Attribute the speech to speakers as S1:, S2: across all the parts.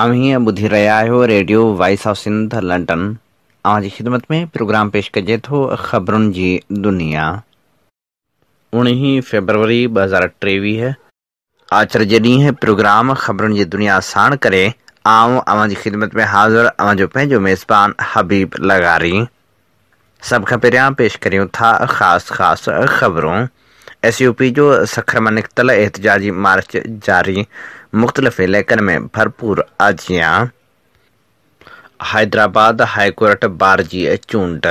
S1: आम्ही ॿुधी आहियो radio voice of Sindh London अव्हां जी ख़िदमत में प्रोग्राम पेश कजे थो तो ख़बरुनि जी दुनिया उणिवीह फेबरवरी ॿ हज़ार टेवीह आचर जे ॾींहुं प्रोग्राम ख़बरुनि जी दुनिया साण करे आऊं अव्हां जी ख़िदमत में हाज़िर अव्हां जो पंहिंजो मेज़बान हबीब लगारी सभ खां पहिरियां पेश करियूं था ख़ासि ख़ासि ख़बरूं एस यू पी जो सखर मां एहतजाजी मार्च जारी मुख्तलिफ इलाकन में भरपूर आजियाँ हैदराबाद हाईकोर्ट बारजी चूंड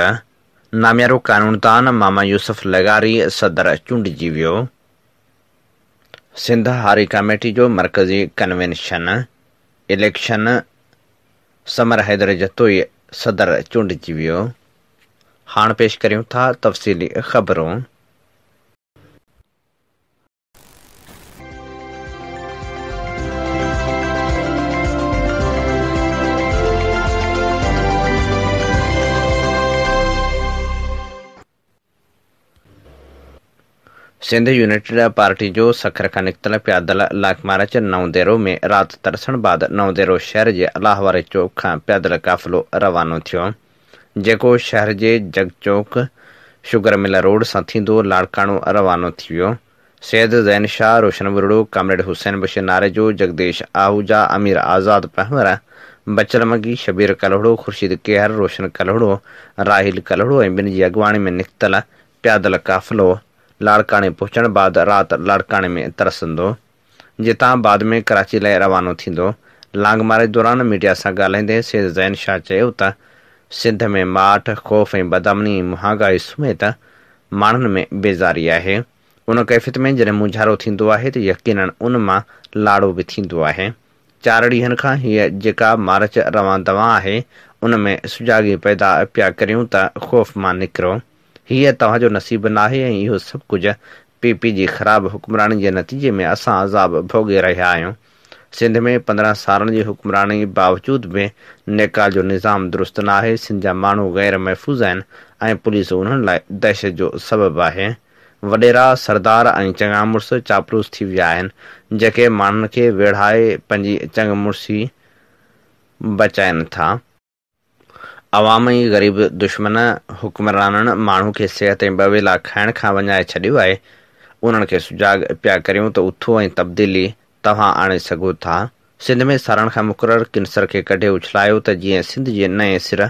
S1: नामियारो कानूनदान मामा यूसुफ लगारी सदर चूंड सिंध हारी कमेटी जो मरकजी कन्वेंशन इलेक्शन समर हैदर जतोई सदर चूंड हाँ पेश करूँ था तफ़सीली खबरों सिंध यूनाइटेड पार्टी जो सखरखा निकितल प्यादल लाखमारा च नवदेरो में राति तड़सण बाद नवदेरो शहर जे अलाहवारे चौक खां प्यादल काफ़िलो रवानो थियो जेको शहर जे जग चौक शुगर मिल रोड सां थींदो लाड़काणो रवानो थी वियो सैद ज़ैन शाह रोशन बुरड़ो कामरेड हुसैन बशीर नारे जो जगदीश आहूजा अमीर आज़ाद पहमरा बचल मगी शबीर कलहड़ो ख़ुर्शीद केहर रोशन कलहड़ो राहिल कलहड़ो ऐं ॿिनि जी अॻुवाणी में निकितल प्यादल काफ़िलो लाड़काणे पहुचण बाद राति लाड़काणे में तरसंदो जितां बाद में कराची लाइ रवानो थींदो लांग मारे दौरान मीडिया सां ॻाल्हाईंदे से जैन शाह चयो त सिंध में माठ ख़ौफ़ ऐं बदामनी महांगाई समेत माण्हुनि में बेज़ारी आहे उन कैफ़ियत में जॾहिं मुंझारो थींदो आहे त यकीन उन मां लाड़ो बि थींदो आहे चार ॾींहनि खां हीअ जेका मार्च रवां दवा आहे उन में सुजाॻी पैदा पिया करियूं त ख़ौफ़ मां निकिरो हीअ तव्हांजो नसीबु नाहे ऐं इहो सभु कुझु पी पी जी ख़राब हुकमरानी जे नतीजे में असां अज़ाब भोगे रहिया आहियूं सिंध में पंद्रहं सालनि जी हुकमरानी बावजूद बि नेकाल जो निज़ाम दुरुस्त न आहे सिंध जा माण्हू गैर महफ़ूज़ आहिनि ऐं पुलिस उन्हनि लाइ दहशत जो सबबु आहे वॾेरा सरदार ऐं चङा मुड़ुसु चापलूस थी विया आहिनि जेके माण्हुनि खे वेढ़ाए पंहिंजी चङ मुड़ुसी बचाइनि था अवामी ग़रीब दुश्मन हुकमराननि माण्हू खे सिहत ऐं बवेला खाइण खां वञाए छॾियो आहे उन्हनि खे सुजाॻ पिया करियूं त उथो ऐं तब्दीली तव्हां आणे सघो था सिंध में सारनि खां मुक़ररु किन्सर खे कढे उछलायो त जीअं सिंध जे नए सिर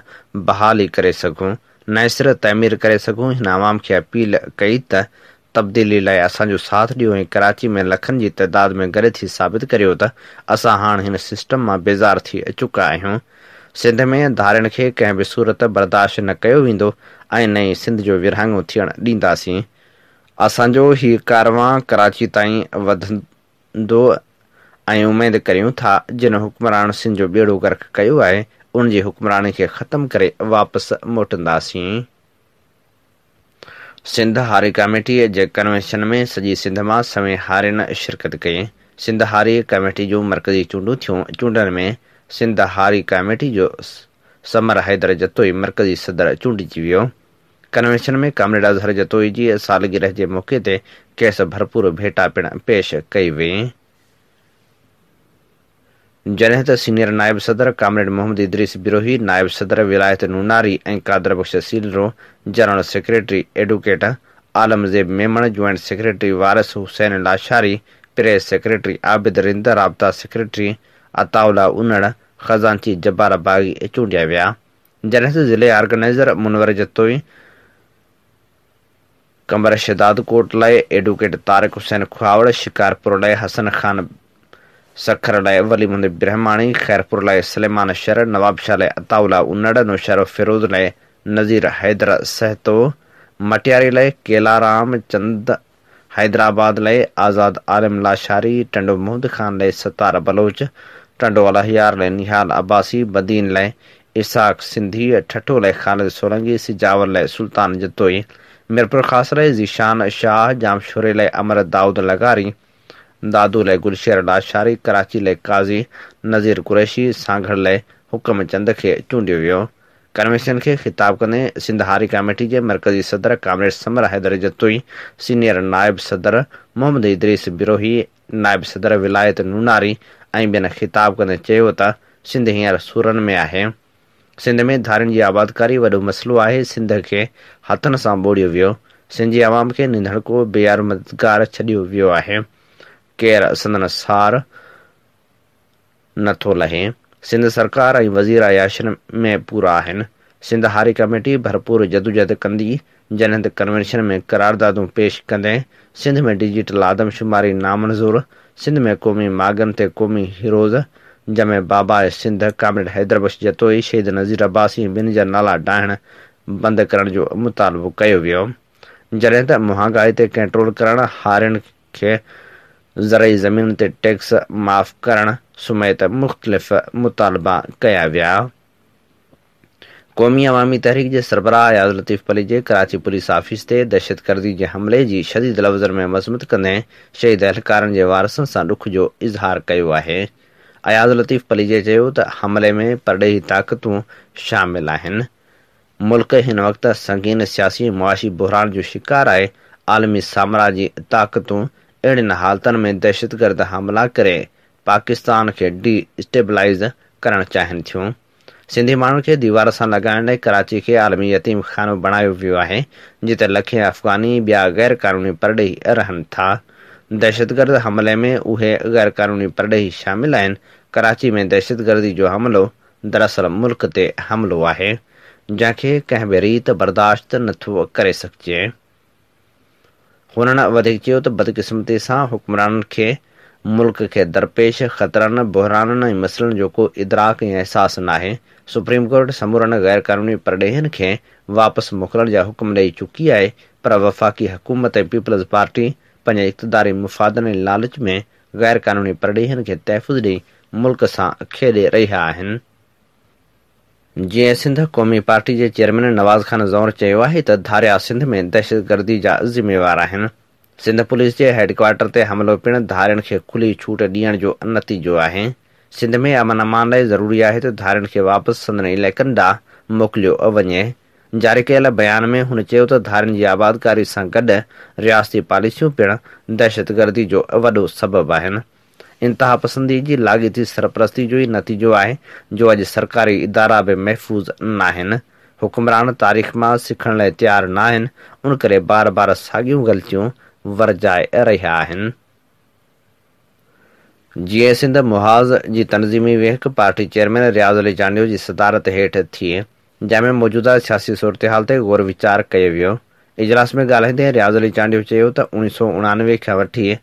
S1: बहाली करे सघूं नए सिर तइमीर करे सघूं हिन आवाम खे अपील कई त तबदीली लाइ असांजो साथ ॾियो ऐं कराची में लखनि जी तइदाद में गरे थी साबित करियो त असां हाणे हिन सिस्टम मां बेज़ार थी चुका आहियूं सिंध में धारण खे कंहिं बि सूरत बर्दाश्त न कयो वेंदो ऐं नई सिंध जो विरहाङो थियणु ॾींदासीं असांजो ही कारवां कराची ताईं वधंदो ऐं उमेद करियूं था जिन हुकमराननि सिंध जो ॿेड़ो गर्क कयो आहे उन जे हुकुमरानी खे ख़तमु करे वापसि मोटंदासीं सिंध हारी कमेटीअ जे कन्वेंशन में सॼी सिंध मां समय हारिन शिरकत कई सिंध हारी कमेटी जूं मर्कज़ी चूंडूं थियूं चूंडनि में कमेटी जो समर हैदर जतोई मरकजी सदर चूंडिजी वियो कन्वेंशन में कामरेडा अजहर जतोई की सालगिरह के मौके ते केस भरपूर भेटा पिण पेश कई वे जॾहिं त सीनियर नायब सदर कामरेड मोहम्मद इदरीस बिरोही नायब सदर विलायत नूनारी ए Qadir Seelro general secretary advocate Alamzeb Memon joint secretary Waris Hussain Lashari press secretary Abid Rind राबता सेक्रेटरी अतावला उन्नड़ खजांची जब्बार बागी चूंडिया विया जॾहिं ज़िले ऑर्गेनाइज़र मुनवर जतोई कमर शदाद कोट लाइ एडवोकेट तारक हुसैन खुआवड़ शिकारपुर लाइ हसन ख़ान सखर लाइ वली मुंद ब्रह्माणी खैरपुर लाइ सलेमान शर नवाब शाह लाइ उन्नड़ नौशर फिरोज लाइ नज़ीर हैदर सहतो मटियारी लाइ केलाराम चंद हैदराबाद लाइ आज़ाद आलम लाशारी टंडो मोहम्मद खान लाइ सतार बलोच टंड हियार निहाल अब्बासी बदीन लय इसाक सिंधी ठठो लय खालिद सोलंगी सिजावर लय सुल्तान जतोई मिरपुर लय जीशान शाह जामशोरे लय अमर दाऊद लगारी दादू लय गुलशेर लाशारी कराची लय काज़ी नज़ीर कुरैशी सांगड़ लय हुकम चंद के चूंडियो वो कन्वेंशन के ख़िताब कने सिंधहारी कमेटी के मरकजी सदर कामरेड समर हैदर जतोई सीनियर नायब सदर मोहम्मद इदरीस बिरोही नायब सदर विलायत नूनारी ऐं ॿियनि खिताब कंदे चयो त सिंध हींअर सुरनि में आहे सिंध में धारियुनि जी आबादकारी वॾो मसइलो आहे सिंध खे हथनि सां ॿोड़ियो वियो सिंधी आवाम खे निंडड़ को बेयारु मददगारु छॾियो वियो आहे केरु असंदन सार नथो लहे सिंध सरकार ऐं वज़ीर आयाशन में पूरा आहिनि सिंध हारी कमेटी भरपूर जदोजहद कंदी जॾहिं त कनवेंशन में क़ारदा पेश कंदे सिंध में डिजिटल आदमशुमारी नामंज़ूर सिंध में क़ौमी मागनि ते क़ौमी हीरोज़ जंहिंमें बाबा सिंध कामरेड हैदराबाद जतोई शहीद नज़ीर अब्बासी ॿिनि जा नाला डाहिण बंदि करण जो मुतालबो कयो वियो जॾहिं त महांगाई ते कंट्रोल करणु हारियुनि खे ज़रई ज़मीन ते टैक्स माफ़ु करणु समेत मुख़्तलिफ़ मुतालबा कया विया कौमी अवामी तहरीक के सरबराह अयाज़ लतीफ़ पली के कराची पुलिस ऑफिस से दहशतगर्दी के हमले की शदीद लफ़्ज़ में मज़मत कंदे शहीद एहलकारनि के वारसनि सां ॾुख जो इज़हार किया है अयाज़ लतीफ़ पली के हमले में परॾेही ताक़तूं शामिल मुल्क इन वक्त संगीन सियासी मुआशी बुहरान जो शिकार आहे आलमी सामरा जी ताक़तूं अहिड़ियुनि में दहशतगर्द हमला कर पाकिस्तान के डी स्टेबलाइज करणु चाहन थियं सिंधी माण्हुनि खे दीवार सां लॻाइण लाइ कराची खे आलमी यतीम ख़ानो बणायो वियो आहे जिते लखे अफ़गानी ॿिया ग़ैर क़ानूनी परॾेही रहनि था दहशतगर्द हमले में उहे ग़ैर क़ानूनी परॾेही शामिल आहिनि कराची में दहशतगर्दी जो हमिलो दरअसल मुल्क़ ते हमिलो आहे जंहिंखे कंहिं बि रीत बर्दाश्त नथो करे सघिजे हुननि वधीक चयो त बदकिस्मती सां हुकमराननि खे मुल्क के दरपेश खतरन बुहरान मसलन मसइलनि जो को इदराक ऐं ना नाहे सुप्रीम कोर्ट समूरनि गैर कानूनी परॾेहनि खे वापसि मोकिलण जा हुकुम ॾेई चुकी है पर वफ़ाक़ी हुकूमत पीपल्स पार्टी पंहिंजे इक़्तदारी मुफादन लालच में गैर कानूनी परॾेहनि खे तहफ़ुज़ ॾेई मुल्क सां खेले रहिया आहिनि जीअं सिंध क़ौमी पार्टी के चेयरमैन नवाज़ ख़ान जोर चयो आहे धारिया सिंध में दहशतगर्दी जा ज़िमेवार आहिनि सिंध पुलिस जे हेडक्वार्टर ते हमिलो पिणु धारियुनि खे खुली छूट ॾियण जो नतीजो आहे सिंध में अमन अमान लाइ ज़रूरी आहे त धारियुनि खे वापसि इलाइक़नि ॾांहुं मोकिलियो वञे जारी कयल बयान में हुन चयो त धारियुनि जी आबादकारी सां गॾु रियासती पॉलिसियूं पिणु दहशतगर्दी जो वॾो सबबु आहिनि इंतिहा पसंदी जी लाॻीती सरपरस्ती जो ई नतीजो आहे जो अॼु सरकारी इदारा बि महफ़ूज़ न आहिनि हुकुमरान तारीख़ मां सिखण लाइ तयारु न आहिनि उन करे बार बार साॻियूं ग़लतियूं वरजाए रहिया आहिनि जीअं सिंध मुहाज़ जी तनज़ीमी वेहक पार्टी चेयरमैन रियाज़ अली चांडीव जी सदारत हेठि थिए जंहिंमें मौजूदा सियासी सूरत हाल ते गौर वीचार कयो वियो इजलास में ॻाल्हाईंदे रियाज़ अली चांडियो चयो त उणिवीह सौ उणानवे खां वठी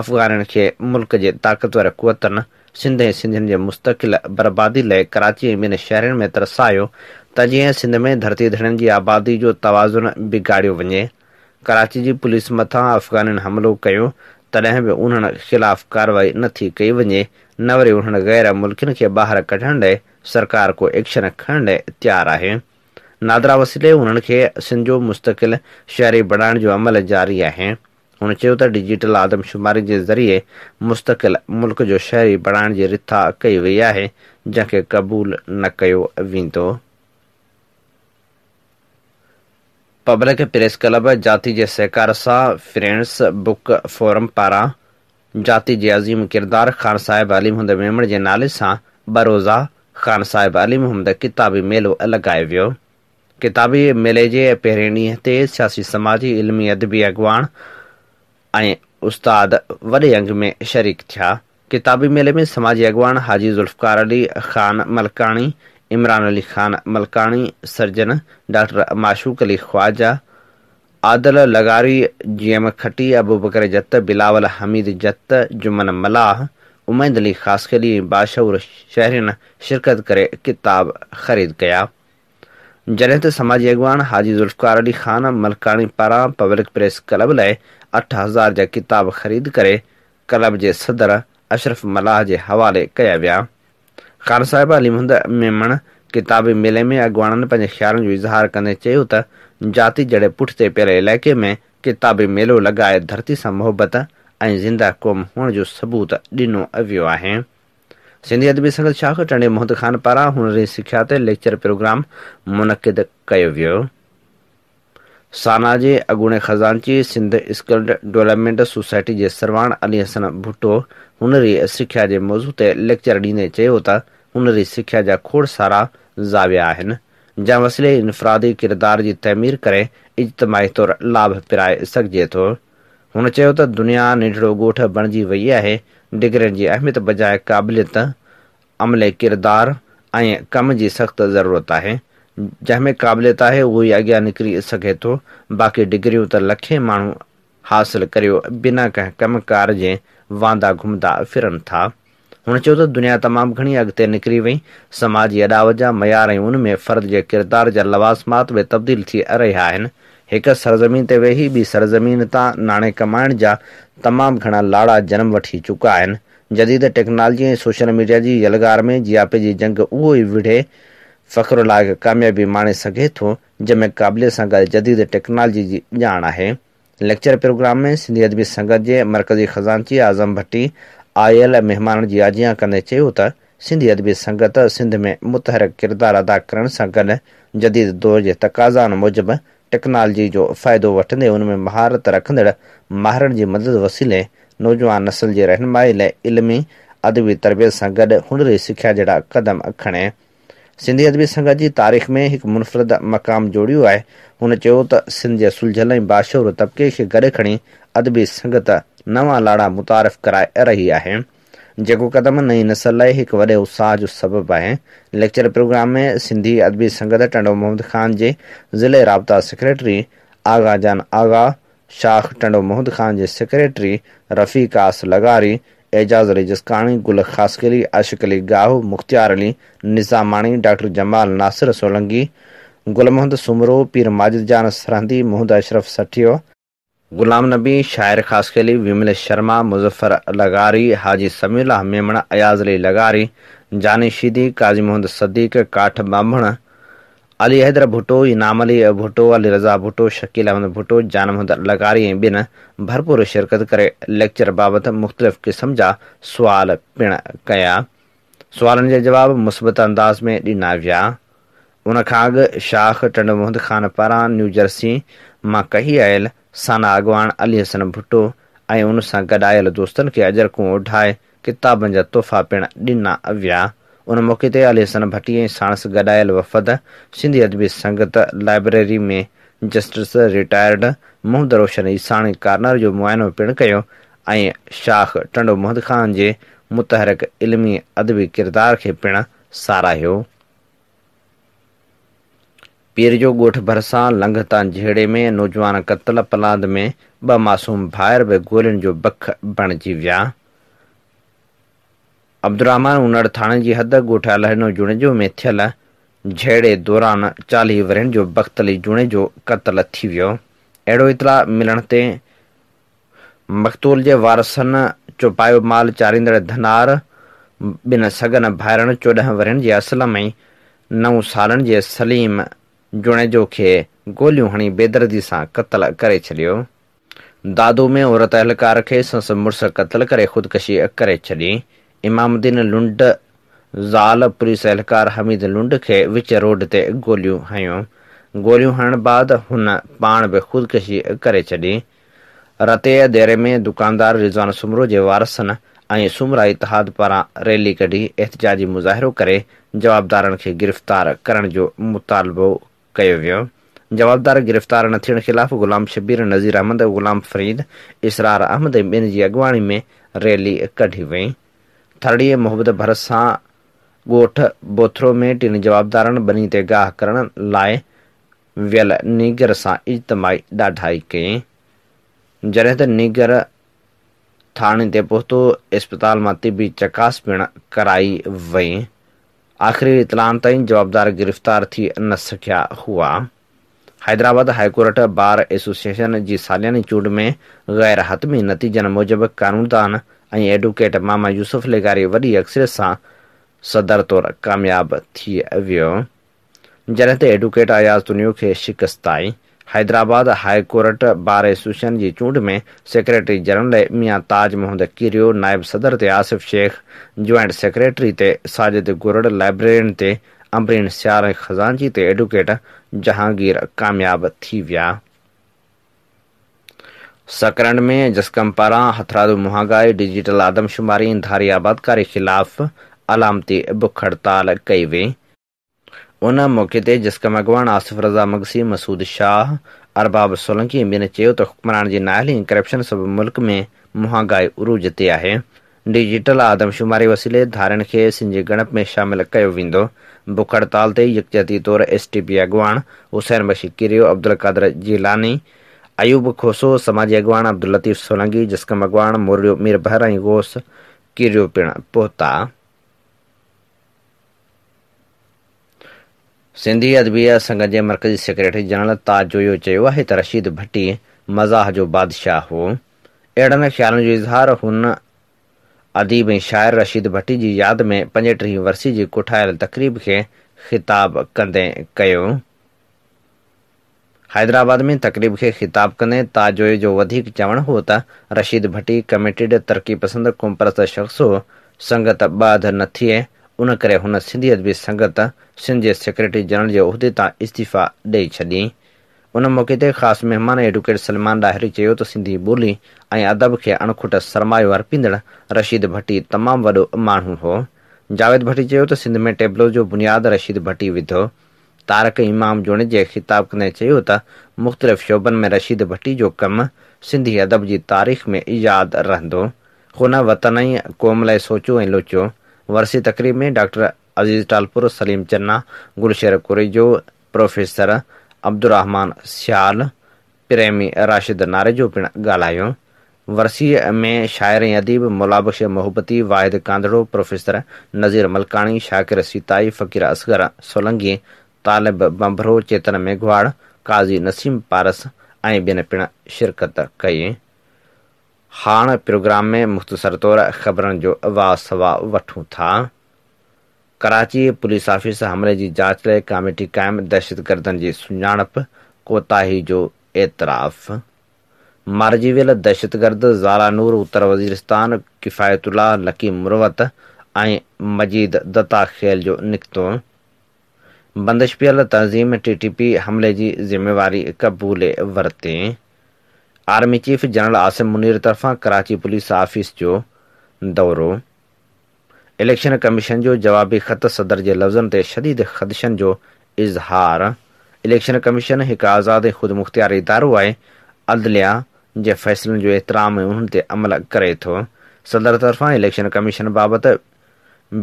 S1: अफ़गाननि खे मुल्क जे ताक़तवर कुवतनि सिंध ऐं सिंधियुनि जे मुस्तक़िल बर्बादी लाइ कराची ऐं ॿियनि शहरनि में तरसायो त जीअं सिंध में धरती धड़नि जी आबादी जो तवाज़ुन बिगाड़ियो वञे कराची जी पुलिस मथा अफ़ग़ाननि हमलो कयो तॾहिं भी उन्हनि ख़िलाफ़ कार्रवाई न थी कई वञे न वरी उन्हनि गैर मुल्कियुनि के बाहर कढण लाइ सरकार को एक्शन खण लाइ तैयार है नादरा वसीले उन्हें खे सिंध जो मुस्तक़िल शहरी बणाइण जो अमल जारी है हुन डिजिटल आदमशुमारी के ज़रिए मुस्तक़िल मुल्क जो शहरी बणाइण जी रिथा कई वई है जंहिंखे क़बूल न किया वो पब्लिक प्रेस क्लब जाति जे सहकार सां फ्रेंड्स बुक फोरम पारां जाति जे अज़ीम किरदार ख़ान साहिब अली मेमण जे नाले सां बरोज़ा ख़ान साहिब अली मोद किताबी मेलो लॻायो वियो किताबी मेले जे पहिरें ॾींहं ते सियासी समाजी इल्मी अदबी अॻवान ऐं उस्ताद वॾे अंग में शरीक थिया किताबी मेले में समाजी अॻवान हाजी हाजीज़ुल्फकार अली ख़ान मलकाणी इमरान अली ख़ान मलकाणी सर्जन डॉक्टर माशूक अली ख़्वाजा आदल लगारी जीअं खटी अबू बकर जत बिलावल हमीद जत जुमन मलाह उमैद अली ख़ासकली बाशूर शहरनि शिरकत करे किताब ख़रीद कया जनहित समाजी अॻवान हाजी ल्कार अली ख़ान मलकाणी पारां पब्लिक प्रेस क्लब लाइ अठ हज़ार जा किताब ख़रीद करे क्लब जे सदर अशरफ मलाह जे हवाले कया विया साहिब अली मुहद हेमण किताबी मेले में अॻुवाणनि पंहिंजे ख़्यालनि जो इज़हार कंदे चयो त जाति जड़े पुठिते पियल इलाइक़े में किताबी मेलो लॻाए धरती सां मुहबत ऐं ज़िंदा क़ौम हुअण जो सबूत डि॒नो वियो आहे सिंधी अदबी संगत शाख टंडे मोहद ख़ान पारां हुनरी सिख्या ते लेक्चर प्रोग्राम मुनक़िद कयो वियो साना जे अगूणे ख़ज़ानची सिंध स्किल डेवलपमेंट सोसाइटी जे सरवाण अली हसन भुटो हुनरी सिख्या जे मौज़ू ते लेक्चर ॾींदे चयो त हुनरी सिख्या जा खोड़ सारा ज़ाविया आहिनि जा मसइले इनफ़रादी किरदार जी तमीर करे इजतमाही तौरु लाभ पिराए सघिजे थो हुन चयो त दुनिया निढड़ो ॻोठ बणिजी वई आहे डिग्रियुनि जी अहमियत बजाए क़ाबिलियत अमले किरदार ऐं कम जी सख़्तु ज़रूरत आहे जंहिंमें क़ाबिलियत आहे उहो ई अॻियां निकिरी सघे थो बाक़ी डिग्रियूं त लखे माण्हू हासिल करियो बिना कंहिं कम कार जे वांदा घुमंदा फिरनि था हुन चयो त दुनिया तमामु घणी अॻिते निकिरी वई समाजी अॾावत जा मयार ऐं उन में फर्द जे किरदार जा लवासमात बि तब्दील थी रहिया आहिनि हिकु सरज़मीन ते वेही बि सरज़मीन तां नाणे कमाइण जा तमामु घणा लाड़ा जनम वठी चुका आहिनि जदीद टेक्नोलॉजी ऐं सोशल मीडिया जी यलगार में जियापे जी जंग उहो ई विढ़े फ़ख्र फ़ख्रुल कामयाबी माणे सघे थो जंहिंमें क़ाबिले सां गॾु जदीद टेक्नोलॉजी जी ॼाण आहे लेक्चर प्रोग्राम में सिंधी अदबी संगत जे मर्कज़ी ख़ज़ानची आज़म भट्टी आयल महिमाननि जी आज्ञा कंदे चयो त सिंधी अदबी संगत सिंध में मुतहरक किरदारु अदा करण सां गॾु जदीद दौर जे तक़ाज़ात मूजिबि टेक्नोलॉजी जो फ़ाइदो वठंदे हुन में महारत रखंदड़ माहिरनि जी मदद वसीले नौजवान नसल जे रहनुमाई लाइ इल्मी अदबी तरबियत सां गॾु हुनरी सिखिया जहिड़ा क़दम खणे सिंधी अदबी संगत की तारीख़ में एक मुनफ़रद मक़ाम जोड़ो आहे उन चयो त सिंध जे बाशोर तबिके खे गॾे खणी अदबी संगत नवा लाड़ा मुतारफ़ कराए रही है जो क़दम नई नसल लाइ वे उत्साह जो सबब है लेक्चर प्रोग्राम में सिंधी अदबी संगत टंडो मोहम्मद ख़ान के ज़िले राबता सेक्रेटरी आगा जान आगा शाख टंडो मोहम्मद ख़ान के सेक्रेटरी रफ़ीक आस लगारी एजाज अली जस्कानी गुल खासकली आशिक अली गाह मुख्तियार अली निज़ामानी डॉक्टर जमाल नासिर सोलंगी गुल मोहम्मद सुमरो पीर माजिद जान सरहदी मोहम्मद अशरफ सठियो गुलाम नबी शायर खासकली विमल शर्मा मुजफ्फर लगारी हाजी समीला मेमण अयाज अली लगारी जानी शीदी काजी मोहम्मद सदीक काठ बामण अली हैदर भुट्टो इनाम अली भुट्टो अली रजा भुट्टो शकील अहमद भुटो जान मोहम्मद लगारी बिन भरपूर शिरकत करे लेक्चर बाबति मुख़्तलिफ़ क़िस्म जहा सुवाल पिण क्या सुवाल के जवाब मुस्बत अंदाज़ में ॾिना विया उन खां अॻु शाह टंड मोहम्मद ख़ान पारां न्यूजर्सी मां कही आयल साना अगवान अली हसन भुट्टो ए उन सां दोस्त के खे अजरकूं ओढाए किताबनि जा तोहफ़ा पिणु ॾिना विया उन मौक़े ते अली हसन भट्टी साणस गॾायल वफ़द सिंधी अदबी संगत लाइब्रेरी में justice retired Muhammad Roshan Isani corner जो मुआइनो पिणु कयो ऐं शाख टंडो मुहम्मद ख़ान जे मुतहरक इल्मी अदबी किरदार खे पिणु साराहियो पीर जो ॻोठ भरिसां लंगतान जहिड़े में नौजवान कतल पलांद में ॿ मासूम भाइर बि गोलियुनि जो बख़ बणिजी विया अब्दुरहमान हुन थाने जी हदि ॻोठियलु लहनो जो में थियल जहिड़े दौरान चालीह वरनि जो बख़्तली जो क़त्ल थी वियो अहिड़ो इतला मिलण ते मक़तूल जे वारसनि चोपायो माल चारींदड़ धनार बिन सगन भाइरनि चोॾहं वरनि जे असल में नव सालनि जे सलीम जो खे गोलियूं हणी बेदर्दी सां क़त्ल करे छडि॒यो दादू में औरत अहलकार खे ससु मुड़ुसु क़त्ल करे ख़ुदकशी करे छॾी इमामुद्दीन लुंड ज़ाल पुलिस अहलकार हमीद लुंड खे विच रोड ते गोलियूं हयूं गोलियूं हणण बाद हुन पाण बि ख़ुदिकशी करे छॾियईं रते देरे में दुकानदार रिज़वान सुमरो जे वारसनि ऐं सुमरा इतिहाद पारां रैली कढी एहतिजाजी मुज़ाहिरो करे जवाबदारनि खे गिरफ़्तार करण जो मुतालबो कयो वियो जवाबदार गिरफ़्तार न थियण ख़िलाफ़ु ग़ुलाम शबीर नज़ीर अहमद ग़ुलाम फरीद इसरार अहमद ॿिनि जी अॻुवाणी में रैली कढी वई थरिड़ीअ मोहबत भरत सां ॻोठु बोथरो में टिन जवाबदारनि बनी ते गाह करण लाइ वियल निगर सां इजतमाही ॾाढा कई जॾहिं त निगर थाणे ते पहुतो इस्पताल मां तिबी चकास पिण कराई वेई आख़िरी इतलाह ताईं जवाबदार गिरफ़्तार थी न सघिया हुआ हैदराबाद हाईकोर्ट बार एसोसिएशन जी सालियानी चूंड में गैर हतमी नतीजनि मूजिबि कानूनदान ऐं एडवोकेट मामा यूसुफ लेगारी वॾी अक्सर सां सदर तौरु कामयाबु थी वियो जॾहिं त एडवोकेट अयाज़ दुनियो खे शिकस्त आई Hyderabad high court bar association जी चूंड में सेक्रेटरी जनरल मिया ताज मोहम्मद किरियो नायब सदर ते आसिफ़ शेख जॉइंट सेक्रेटरी ते साजिद गुरड़ लाइब्रेरियन ते अमरीन सिआर खज़ानजी ते एडवोकेट जहांगीर कामयाबु थी विया सकरण में पारा हथरादू महंगाई डिजिटल आदमशुमारी धारियाबाद कारी खिलाफ अलामती भुख हड़ताल कई वे उन मौके ते जसकम अगवान आसिफ रज़ा मगसी मसूद शाह अरबाब सोलंकी बिन चयो तो हुक्मरान की नाहली करप्शन सब मुल्क में महंगाई उरूज ते है डिजिटल आदमशुमारी वसीले धारण के सिंज गणप में शामिल किया वो भुख हड़ताल से यकजहती तौर एस टी पी अगवान हुसैन बशी किरियो अब्दुल कादर जीलानी अयूब खोसो समाजी अगवाण अब्दुल लतीफ़ सोलंगी जिस्म अॻुवाण मीर बहरा गोस किरियो पिण पोता सिंधी अदबीअ संघ के मर्कज़ी सेक्रेटरी जनरल ताजोयो है रशीद भट्टी मज़ाह जो बादशाह हो अहिड़नि ख्याल जो इजहार हुन अदीब ऐं शाइर रशीद भट्टी की याद में पंजटी वर्षी की कोठायल तक़रीब के खिताब कदें कयो हैदराबाद में तक़रीब के खिताब कंदे ताजोए जो वधीक चवण हो त रशीद भट्टी कमिटेड तरक्की पसंद कुम्प्रस्त शख़्स हो संगत बाध न थिए उन करे हुन सिंधी अदबी संगत सिंध जे सेक्रेटरी जनरल जे उहिदे तां इस्तीफ़ा ॾेई छॾियईं उन मौक़े ते ख़ासि महिमान एडवोकेट सलमान ॾाहिरी चयो त सिंधी ॿोली ऐं अदब खे अणखुट सरमायो अर्पींदड़ रशीद भट्टी तमामु वॾो माण्हू हो जावेद भट्टी चयो त सिंध में टेबलो जो बुनियादु रशीद भट्टी विधो तारक इमाम जोणे के ख़िताब कंदे चयो त मुख़्तलिफ़ शोबनि में रशीद भट्टी जो कम सिंधी अदब की तारीख़ में ईजाद रहंदो ख़ुना वतन ऐं क़ौम लाइ सोचो ऐं लोचो वरसी तकरीब में डॉक्टर अज़ीज़ टालपुर सलीम चन्ना गुलशर कुरेजो प्रोफेसर अब्दुलरहमान सियाल प्रेमी राशिद नारेजो पिण गाल ॻाल्हायो में शाइर ऐं अदीब मुलाबश मोहब्बती वाहिद कांदड़ो प्रोफेसर नज़ीर मलकानी शाकिर सीताई फ़कीर असगर सोलंगी तालिब बंभरो चेतन मेघवाड़ क़ाज़ी नसीम पारस ऐं ॿिनि पिण शिरकत कई हाणे प्रोग्राम में मुख़्तसर तौरु ख़बरनि जो आवाज़ु सवा वठूं था कराची पुलिस ऑफ़िस हमले जी जांच लाइ कमेटी क़ाइमु दहशतगर्दनि जी सुञाणप कोताही जो एतिराफ़ एतिराफ़ु वियल दहशतगर्द ज़ारा नूर उत्तर वज़ीरिस्तान किफ़ायतुल लकी मुरवत ऐं मजीद दत्ता ख़ेल जो निकितो बंदिश पियल तंजीम टीटीपी हमले की ज़िम्मेवारी क़बूले वरतें army chief general Asim Munir तरफा कराची पुलिस आफ़िस जो दौरो इलेक्शन कमीशन जो जवाबी ख़त सदर के लफ्जन ते शदीद खदशन जो इज़हार इलेक्शन कमीशन एक आज़ाद ऐं ख़ुदि मुख़्तियार इदारो आहे अदलिया के फैसलों जो एतिराम उन अमल करे तो सदर तरफा इलेक्शन कमीशन बाबति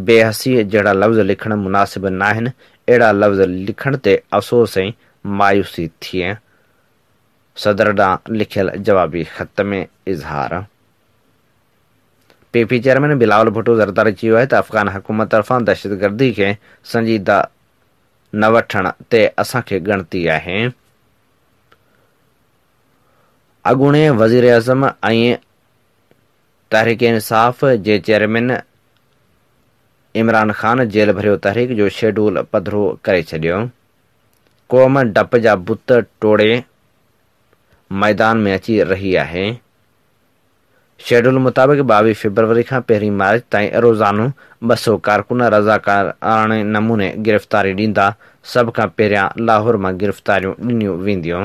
S1: बेहसी जड़ा लफ़्ज़ लिखण मुनासिब न अहिड़ा लफ़्ज़ लिखण ते अफ़सोस ऐं मायूसी थिए सदर ॾांहुं लिखियलु जवाबी ख़त में इज़हार P P chairman Bilawal Bhutto Zardari चयो आहे त अफ़ग़ान हुकूमत तरफ़ां दहशतगर्दी खे संजीदा न वठण ते असांखे ॻणती आहे अॻूणे वज़ीर वज़ीराज़म ऐं तहरीक इंसाफ़ जे चेयरमैन इमरान ख़ान जेल भरियो तहरीक जो शेड्यूल पधरो करे छॾियो क़ौम डप जा बुत टोड़े मैदान में अची रही आहे शेड्यूल मुताबिक़ ॿावीह फेबरवरी खां पहिरीं मार्च ताईं रोज़ानो ॿ सौ कारकुन रज़ाकार आरे नमूने गिरफ़्तारी ॾींदा सभ खां पहिरियां लाहौर मां गिरफ़्तारियूं ॾिनियूं वेंदियूं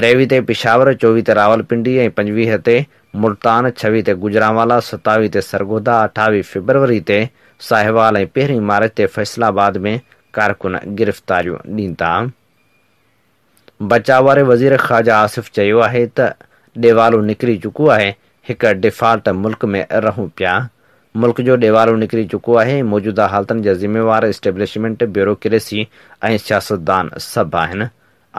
S1: टेवीह ते पिशावर चोवीह ते रावलपिंडी ऐं पंजवीह ते मुल्तान छवी તે गुजरावाला સત્તાવી તે सरगोदा अठावी ફેબ્રુઆરી તે સાહેવાલય પહેરી मार्च તે फैसलाबाद में कारकुन गिरफ़्तारियूं ॾींदा बचाव वारे वज़ीर ख़्वाजा आसिफ़ चयो आहे त ॾेवालो निकिरी चुको आहे हिकु डिफॉल्ट मुल्क में रहूं पिया मुल्क जो ॾेवालो निकिरी चुको आहे मौजूदा हालतुनि जा ज़िमेवार इस्टेब्लिशमेंट ब्यूरोक्रेसी ऐं सियासतदान सभु आहिनि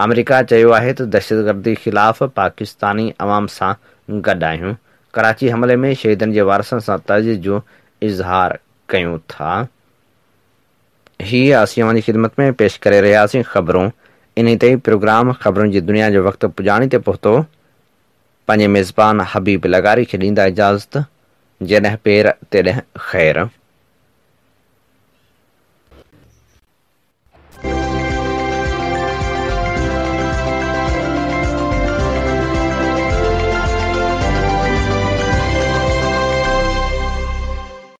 S1: अमेरिका चयो आहे त दहशतगर्दी ख़िलाफ़ पाकिस्तानी अवाम सां गॾु आहियूं कराची हमले में शहीदनि जे वारसनि सां तर्ज़ जो इज़हार कयूं था हीअ असीं ख़िदमत में पेश करे रहियासीं ख़बरूं इन ते ई प्रोग्राम ख़बरुनि जी दुनिया जो वक़्तु पुॼाणी ते पहुतो पंहिंजे मेज़बान हबीब लगारी खे ॾींदा इजाज़त जॾहिं पेर तॾहिं ख़ैरु